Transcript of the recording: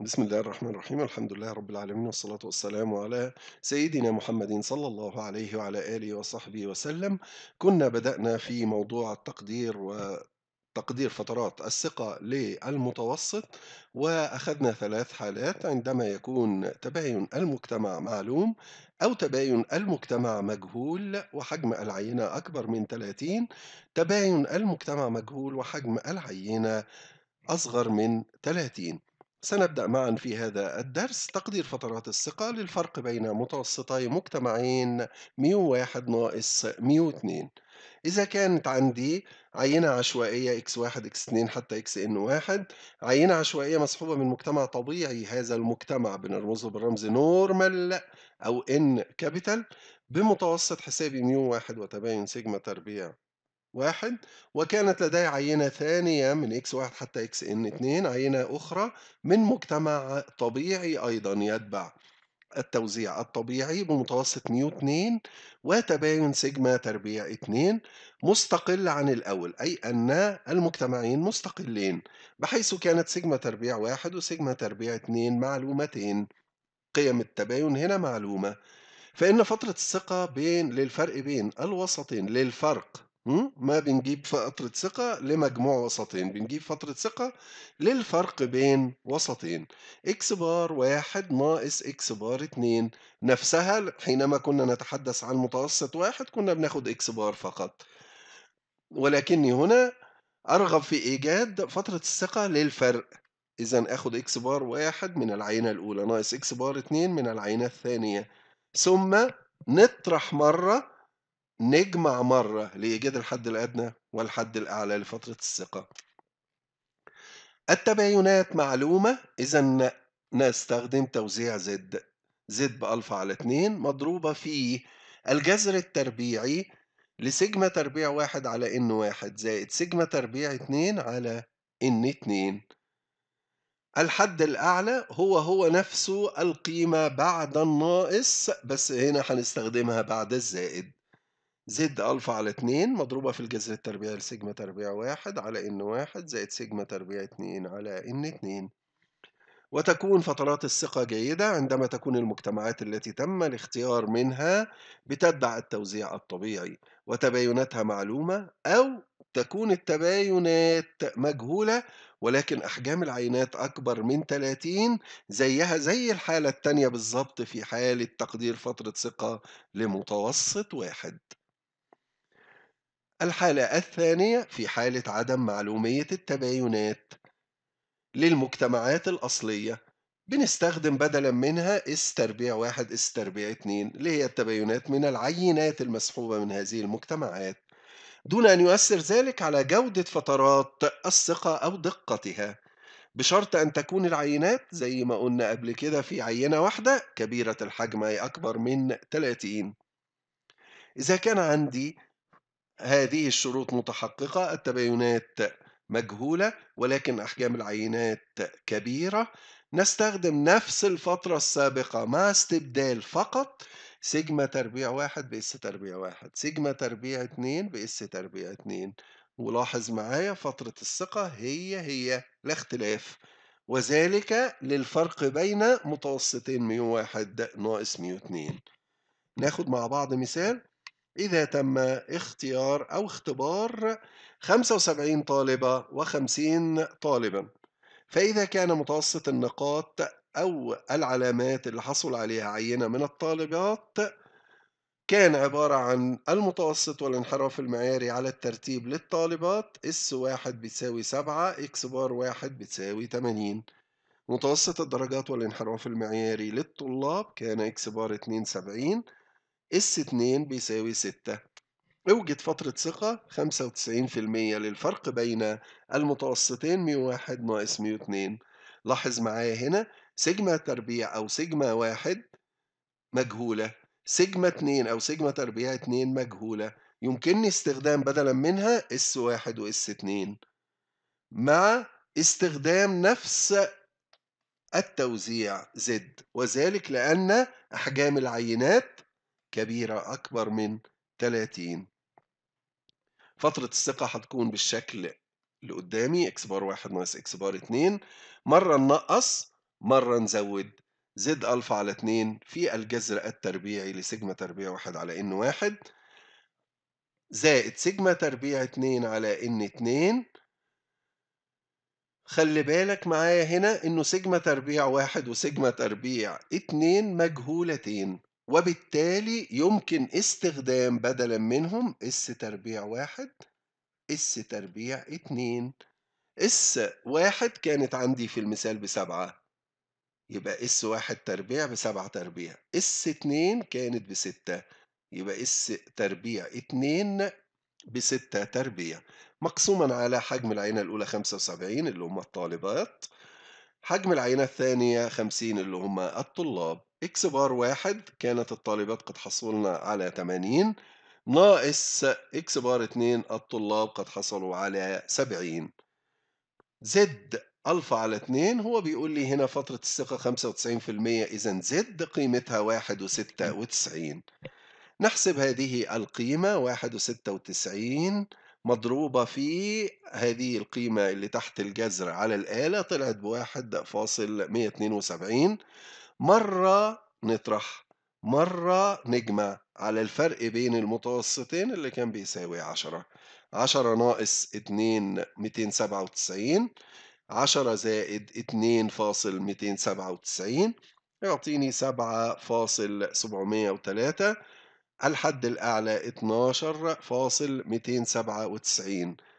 بسم الله الرحمن الرحيم الحمد لله رب العالمين والصلاة والسلام على سيدنا محمد صلى الله عليه وعلى آله وصحبه وسلم كنا بدأنا في موضوع التقدير و تقدير فترات الثقة للمتوسط وأخذنا ثلاث حالات عندما يكون تباين المجتمع معلوم أو تباين المجتمع مجهول وحجم العينة أكبر من 30 تباين المجتمع مجهول وحجم العينة أصغر من 30 سنبدأ معا في هذا الدرس تقدير فترات الثقة للفرق بين متوسطي مجتمعين ميو واحد ناقص ميو اتنين إذا كانت عندي عينة عشوائية x واحد x اتنين حتى اكس ان واحد عينة عشوائية مصحوبة من مجتمع طبيعي هذا المجتمع بنرمزه بالرمز نورمال أو n كابيتال بمتوسط حسابي ميو واحد وتباين سيجما تربيع واحد وكانت لدي عينة ثانية من إكس واحد حتى إكس إن عينة أخرى من مجتمع طبيعي أيضا يتبع التوزيع الطبيعي بمتوسط ميو 2 وتباين سيجما تربيع 2 مستقل عن الأول أي أن المجتمعين مستقلين بحيث كانت سيجما تربيع 1 وسيجما تربيع 2 معلومتين قيم التباين هنا معلومة فإن فترة الثقة بين للفرق بين الوسطين للفرق ما بنجيب فترة ثقة لمجموع وسطين، بنجيب فترة ثقة للفرق بين وسطين اكس بار واحد ناقص اكس بار اتنين نفسها حينما كنا نتحدث عن متوسط واحد كنا بناخد اكس بار فقط. ولكني هنا أرغب في إيجاد فترة الثقة للفرق، إذًا آخد إكس بار واحد من العينة الأولى ناقص إكس بار اتنين من العينة الثانية، ثم نطرح مرة نجمع مرة لإيجاد الحد الأدنى والحد الأعلى لفترة الثقة التباينات معلومة إذا نستخدم توزيع زد زد بألفا على 2 مضروبة في الجذر التربيعي لسيجما تربيع واحد على ان واحد زائد سيجما تربيع اتنين على ان اتنين الحد الأعلى هو هو نفسه القيمة بعد الناقص بس هنا هنستخدمها بعد الزائد زد ألفا على اتنين مضروبة في الجذر التربيعي لسيجما تربيع واحد على إن واحد زائد سيجما تربيع اتنين على إن اتنين وتكون فترات الثقة جيدة عندما تكون المجتمعات التي تم الاختيار منها بتتبع التوزيع الطبيعي وتبايناتها معلومة أو تكون التباينات مجهولة ولكن أحجام العينات أكبر من 30 زيها زي الحالة التانية بالظبط في حالة تقدير فترة ثقة لمتوسط واحد الحالة الثانية في حالة عدم معلومية التباينات للمجتمعات الأصلية بنستخدم بدلا منها اس تربيع واحد اس تربيع اتنين اللي هي التباينات من العينات المسحوبة من هذه المجتمعات دون أن يؤثر ذلك على جودة فترات الثقة أو دقتها بشرط أن تكون العينات زي ما قلنا قبل كده في عينة واحدة كبيرة الحجم أي أكبر من 30 إذا كان عندي هذه الشروط متحققة التباينات مجهولة ولكن أحجام العينات كبيرة نستخدم نفس الفترة السابقة مع استبدال فقط سيجما تربيع واحد بإس تربيع واحد سيجما تربيع اتنين بإس تربيع اتنين ولاحظ معايا فترة الثقة هي هي لا اختلاف وذلك للفرق بين متوسطين ميو واحد ناقص ميو اتنين ناخد مع بعض مثال إذا تم اختيار أو اختبار 75 طالبة و50 طالبا فإذا كان متوسط النقاط أو العلامات اللي حصل عليها عينة من الطالبات كان عبارة عن المتوسط والانحراف المعياري على الترتيب للطالبات اس واحد بتساوي سبعة اكس بار واحد بتساوي تمانين متوسط الدرجات والانحراف المعياري للطلاب كان اكس بار اتنين سبعين اس 2 بيساوي 6 اوجد فترة ثقة 95% للفرق بين المتوسطين مي 1 ناقص مي 2 لاحظ معايا هنا سيجما تربيع أو سيجما واحد مجهولة سيجما 2 أو سيجما تربيع 2 مجهولة يمكنني استخدام بدلا منها اس 1 واس 2 مع استخدام نفس التوزيع زد وذلك لأن أحجام العينات كبيرة أكبر من 30 فترة الثقة هتكون بالشكل اللي قدامي اكس بار واحد ناقص اكس بار اتنين مرة ننقص مرة نزود زد ألفا على اتنين في الجذر التربيعي لسجمة تربيع واحد على إن واحد زائد سجمة تربيع اتنين على إن اتنين خلي بالك معايا هنا إنه سجمة تربيع واحد وسجمة تربيع اتنين مجهولتين وبالتالي يمكن استخدام بدلا منهم اس تربيع واحد اس تربيع اتنين اس واحد كانت عندي في المثال بسبعة يبقى اس واحد تربيع بسبعة تربيع اس اتنين كانت بستة يبقى اس تربيع اتنين بستة تربيع مقسوما على حجم العينة الأولى خمسة وسبعين اللي هم الطالبات حجم العينة الثانية خمسين اللي هم الطلاب اكس بار واحد كانت الطالبات قد حصلنا على تمانين ناقص اكس بار اتنين الطلاب قد حصلوا على سبعين زد الفا على اتنين هو بيقول لي هنا فترة الثقة خمسة وتسعين في المية اذا زد قيمتها واحد وستة وتسعين نحسب هذه القيمة واحد وستة وتسعين مضروبة في هذه القيمة اللي تحت الجذر على الآلة طلعت بواحد فاصل مية اتنين وسبعين مرة نطرح مرة نجمع على الفرق بين المتوسطين اللي كان بيساوي 10 10 ناقص 2 297 10 زائد اتنين فاصل وتسعين يعطيني سبعة فاصل وتلاتة الحد الأعلى اتناشر فاصل وتسعين